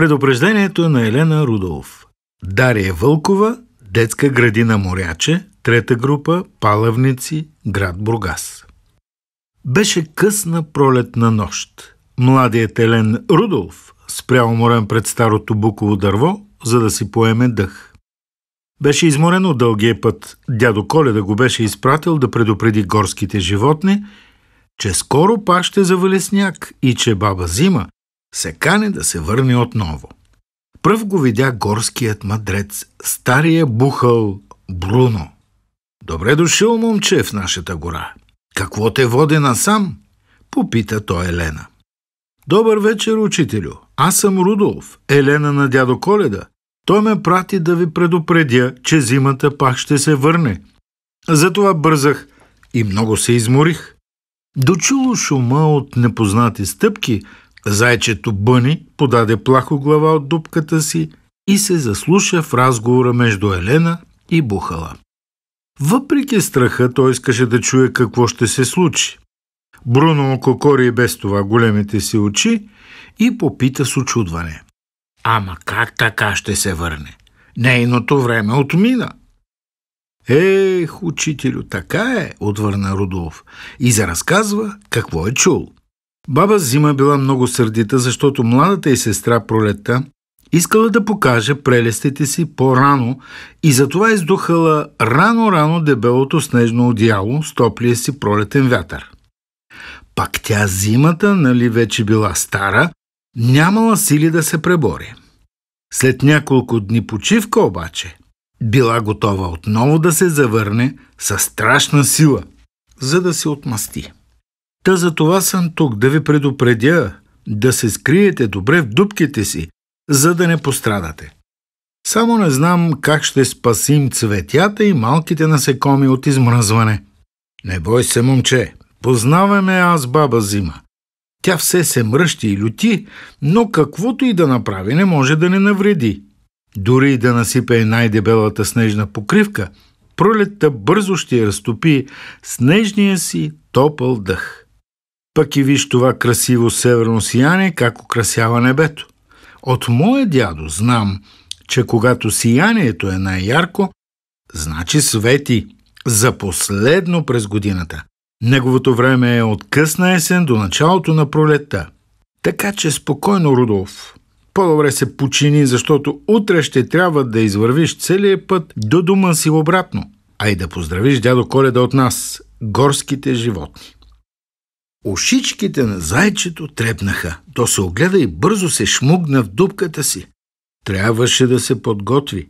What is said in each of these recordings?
Предупреждението е на Елена Рудолф. Дария Вълкова, детска градина Моряче, трета група, Палавници, град Бургас. Беше късна пролетна нощ. Младият Елен Рудолф спря уморен пред старото буково дърво, за да си поеме дъх. Беше изморен от дългия път. Дядо Коледа го беше изпратил да предупреди горските животни, че скоро пак ще завали сняг и че баба Зима се кане да се върне отново. Пръв го видя горският мъдрец, стария бухъл Бруно. Добре дошъл, момче, в нашата гора. Какво те води насам? Попита той Елена. Добър вечер, учителю. Аз съм Рудолф, Елена на дядо Коледа. Той ме прати да ви предупредя, че зимата пак ще се върне. Затова бързах и много се изморих. Дочуло шума от непознати стъпки, Зайчето Бъни подаде плахо глава от дупката си и се заслуша в разговора между Елена и Бухала. Въпреки страха, той искаше да чуе какво ще се случи. Бруно ококори и без това големите си очи и попита с очудване. Ама как така ще се върне? Нейното време отмина. Ех, учителю, така е, отвърна Рудов и заразказва какво е чул. Баба Зима била много сърдита, защото младата й сестра Пролетта искала да покаже прелестите си по-рано и затова издухала рано-рано дебелото снежно одяло с топлия си пролетен вятър. Пак тя зимата, нали вече била стара, нямала сили да се пребори. След няколко дни почивка обаче, била готова отново да се завърне със страшна сила, за да се отмъсти. Та за това съм тук, да ви предупредя, да се скриете добре в дубките си, за да не пострадате. Само не знам как ще спасим цветята и малките насекоми от измръзване. Не бой се, момче, познаваме аз баба зима. Тя все се мръщи и люти, но каквото и да направи не може да не навреди. Дори и да насипе най-дебелата снежна покривка, пролетта бързо ще я разтопи снежния си топъл дъх. Пък и виж това красиво северно сияние, как украсява небето. От моя дядо знам, че когато сиянието е най-ярко, значи свети за последно през годината. Неговото време е от късна есен до началото на пролетта. Така че спокойно, Рудолф. По-добре се почини, защото утре ще трябва да извървиш целия път до дома си обратно, а и да поздравиш дядо Коледа от нас, горските животни. Ушичките на зайчето трепнаха. То се огледа и бързо се шмугна в дупката си. Трябваше да се подготви.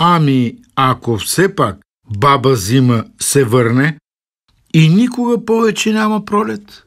Ами, ако все пак баба зима се върне и никога повече няма пролет?